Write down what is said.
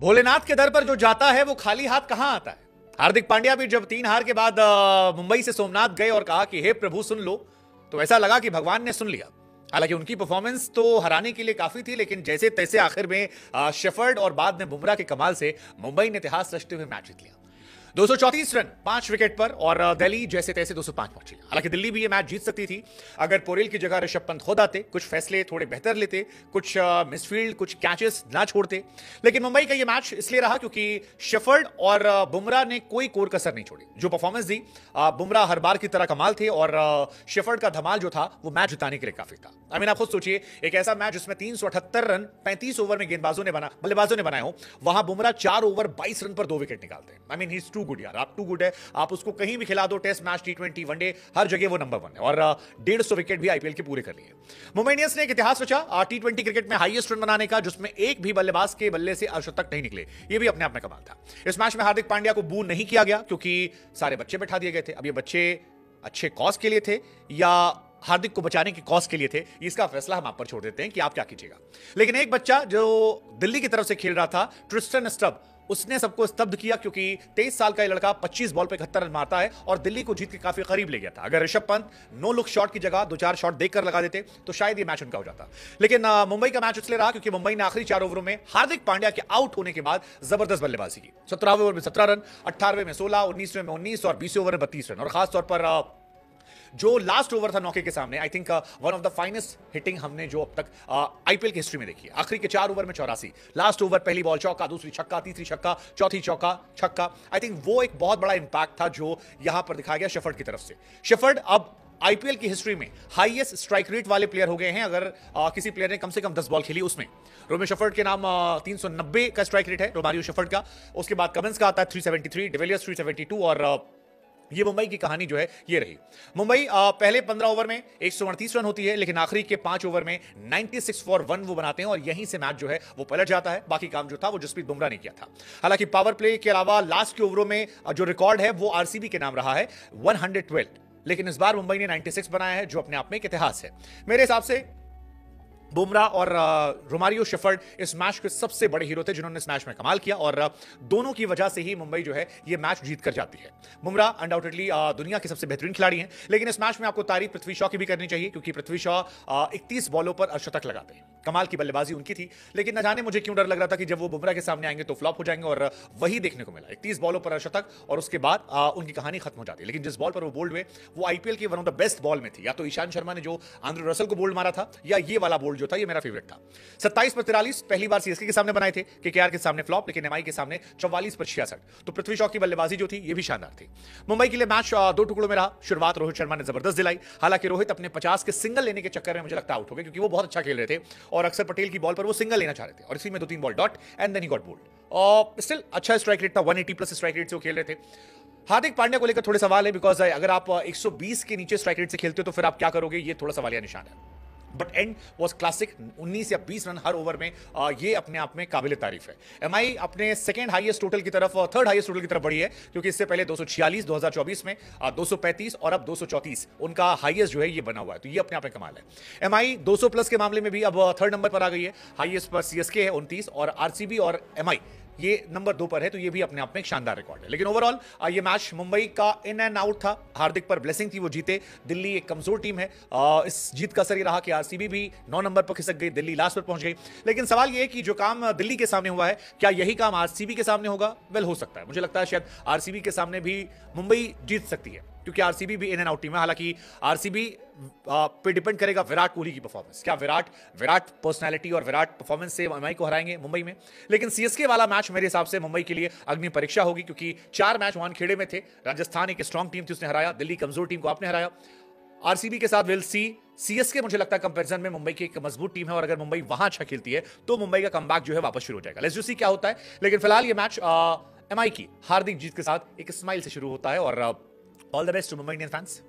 भोलेनाथ के दर पर जो जाता है वो खाली हाथ कहां आता है हार्दिक पांड्या भी जब तीन हार के बाद मुंबई से सोमनाथ गए और कहा कि हे प्रभु सुन लो तो ऐसा लगा कि भगवान ने सुन लिया हालांकि उनकी परफॉर्मेंस तो हराने के लिए काफी थी लेकिन जैसे तैसे आखिर में शेफर्ड और बाद में बुमराह के कमाल से मुंबई ने इतिहास रचते हुए मैच जीत लिया दो रन पांच विकेट पर और दिल्ली जैसे तैसे 205 पहुंची हालांकि दिल्ली भी ये मैच जीत सकती थी अगर पोरेल की जगह ऋषभ पंत खुद आते कुछ फैसले थोड़े बेहतर लेते कुछ मिसफील्ड कुछ कैचेस ना छोड़ते लेकिन मुंबई का ये मैच इसलिए रहा क्योंकि शेफर्ड और बुमराह ने कोई कोर कसर नहीं छोड़ी जो परफॉर्मेंस दी बुमराह हर बार की तरह कमाल थे और शेफर्ड का धमाल जो था वो मैच जिताने के लिए काफी था आई मीन आप खुद सोचिए एक ऐसा मैच जिसमें तीन रन पैंतीस ओवर में गेंदबाजों ने बना बल्लेबाजों ने बनाए हो वहां बुमराह चार ओवर बाईस रन पर दो विकेट निकालते हैं I mean he too good यार आप टू गुड है आप उसको कहीं भी खिला दो test match T twenty one day हर जगह वो नंबर वन है और डेढ़ सौ विकेट भी आईपीएल के पूरे कर लिए मुंबई इंडियंस ने एक इतिहास रचा टी ट्वेंटी क्रिकेट में हाइएस्ट रन बनाने का जिसमें एक भी बल्लेबाज के बल्ले से अर्शतक नहीं निकले ये भी अपने आप में कमाल था इस मैच में हार्दिक पांड्या को बू नहीं किया गया क्योंकि सारे बच्चे बैठा दिए गए थे अब ये बच्चे अच्छे कॉज के लिए थे या हार्दिक को बचाने की कॉज के लिए थे इसका फैसला हम आप पर छोड़ देते हैं कि आप क्या कीजिएगा लेकिन एक बच्चा जो दिल्ली की तरफ से खेल रहा था ट्रिस्टन स्टब उसने सबको स्तब्ध किया क्योंकि तेईस साल का ये लड़का पच्चीस बॉल पर इकहत्तर रन मारता है और दिल्ली को जीत के काफी करीब ले गया था अगर Rishabh Pant no look shot की जगह दो चार शॉट देखकर लगा देते तो शायद ये मैच उनका हो जाता लेकिन मुंबई का मैच इसलिए रहा क्योंकि मुंबई ने आखिरी चार ओवरों में हार्दिक पांड्या के आउट होने के बाद जबरदस्त बल्लेबाजी की सत्रहवें ओवर में सत्रह रन अट्ठारहवें में सोलह उन्नीसवें में उन्नीस और बीसवें ओवर में बत्तीस रन और खासतौर पर जो लास्ट ओवर था नौके के सामने I think one of the finest hitting हमने जो अब तक आईपीएल uh, की हिस्ट्री में देखी आखिरी के चार ओवर में चौरासी लास्ट ओवर पहली बॉल चौका दूसरी छक्का तीसरी छक्का चौथी चौका छक्का आई थिंक वो एक बहुत बड़ा इंपैक्ट था जो यहां पर दिखाया गया शेफर्ड की तरफ से शेफर्ड अब आईपीएल की हिस्ट्री में हाईएस्ट स्ट्राइक रेट वाले प्लेयर हो गए हैं अगर आ, uh, किसी प्लेयर ने कम से कम 10 बॉल खेली उसमें रोमेश शफर्ड के नाम uh, तीन सौ नब्बे का स्ट्राइक रेट है रोमारियो शफर्ड का उसके बाद कमेंस का आता है 373 डिविलियर्स 372 और आ, ये मुंबई की कहानी जो है ये रही मुंबई पहले पंद्रह ओवर में एक रन होती है लेकिन आखिरी के पांच ओवर में 96 फॉर वन वो बनाते हैं और यहीं से मैच जो है वो पलट जाता है बाकी काम जो था वो जसप्रीत बुमराह ने किया था हालांकि पावर प्ले के अलावा लास्ट के ओवरों में जो रिकॉर्ड है वो आरसीबी के नाम रहा है वन लेकिन इस बार मुंबई ने 96 बनाया है जो अपने आप में एक इतिहास है मेरे हिसाब से बुमराह और रोमारियो शेफर्ड इस मैच के सबसे बड़े हीरो थे जिन्होंने इस मैच में कमाल किया और दोनों की वजह से ही मुंबई जो है ये मैच जीत कर जाती है बुमराह अनडाउटेडली दुनिया के सबसे बेहतरीन खिलाड़ी हैं लेकिन इस मैच में आपको तारीफ पृथ्वी शॉ की भी करनी चाहिए क्योंकि पृथ्वी शॉ इकतीस बॉलों पर अशतक लगाते हैं कमाल की बल्लेबाजी उनकी थी लेकिन न जाने मुझे क्यों डर लग रहा था कि जब वो बुमराह के सामने आएंगे तो फ्लॉप हो जाएंगे और वही देखने को मिला इकतीस बॉलों पर अशतक और उसके बाद उनकी कहानी खत्म हो जाती है लेकिन जिस बॉल पर वो बोल्ड हुए वो आईपीएल की one of the best ball में थी या तो ईशान शर्मा ने जो आंध्र रसल को बोल्ड मारा था या ये वाला बोल्ड जो था ये मेरा फेवरेट था सत्ताईस पर तिरालीस पहली बार सीएसके के सामने बनाए थे के के सामने फ्लॉप लेकिन एमआई के सामने चौवालीस पर छियासठ तो पृथ्वी शॉ की बल्लेबाजी जो थी ये भी शानदार थी मुंबई के लिए मैच दो टुकड़ों में रहा शुरुआत रोहित शर्मा ने जबरदस्त दिलाई हालांकि रोहित अपने पचास के सिंगल लेने के चक्कर में मुझे लगता आउट हो गए क्योंकि वो बहुत अच्छा खेल रहे थे और अक्सर पटेल की बॉल पर वो सिंगल लेना चाह रहे थे और इसी में दो तीन ball dot and then he got bowled और स्टिल अच्छा स्ट्राइक रेट था 180 प्लस स्ट्राइक रेट से वो खेल रहे थे हार्दिक पांड्या को लेकर थोड़े सवाल है बिकॉज अगर आप 120 के नीचे स्ट्राइक रेट से खेलते हो तो फिर आप क्या करोगे ये थोड़ा सवाल या निशान है बट एंड वॉज क्लासिक 19 या 20 रन हर ओवर में आ, ये अपने आप में काबिल तारीफ है एम अपने सेकेंड हाइएस्ट टोटल की तरफ थर्ड हाइएस्ट टोटल की तरफ बढ़ी है क्योंकि इससे पहले 246 2024 में आ, 235 और अब 234 उनका हाइएस्ट जो है ये बना हुआ है तो ये अपने आप में कमाल है एम आई प्लस के मामले में भी अब थर्ड नंबर पर आ गई है हाइएस्ट पर सी है उनतीस और आर और एम ये नंबर दो पर है तो ये भी अपने आप में एक शानदार रिकॉर्ड है लेकिन ओवरऑल ये मैच मुंबई का इन एंड आउट था हार्दिक पर ब्लेसिंग थी वो जीते दिल्ली एक कमजोर टीम है आ, इस जीत का असर ये रहा कि आरसीबी भी नौ नंबर पर खिसक गई दिल्ली लास्ट पर पहुंच गई लेकिन सवाल ये कि जो काम दिल्ली के सामने हुआ है क्या यही काम आरसीबी के सामने होगा वेल हो सकता है मुझे लगता है शायद आरसीबी के सामने भी मुंबई जीत सकती है क्योंकि आरसीबी भी इन एंड आउट टीम है हालांकि आरसीबी पे डिपेंड करेगा विराट कोहली की परफॉर्मेंस क्या विराट विराट पर्सनैलिटी और विराट परफॉर्मेंस से एमआई को हराएंगे मुंबई में लेकिन सीएसके वाला मैच मेरे हिसाब से मुंबई के लिए अग्नि परीक्षा होगी क्योंकि चार मैच वहां खेड़े में थे राजस्थान एक स्ट्रॉन्ग टीम थी उसने हराया दिल्ली कमजोर टीम को आपने हराया आरसीबी के साथ विल सी सीएसके मुझे लगता है कंपेरिजन में मुंबई की एक मजबूत टीम है और अगर मुंबई वहां अच्छा खेलती है तो मुंबई का कम जो है वापस शुरू हो जाएगा लेट्स सी क्या होता है लेकिन फिलहाल ये मैच एमआई की हार्दिक जीत के साथ एक स्माइल से शुरू होता है और all the best to Mumbai Indian fans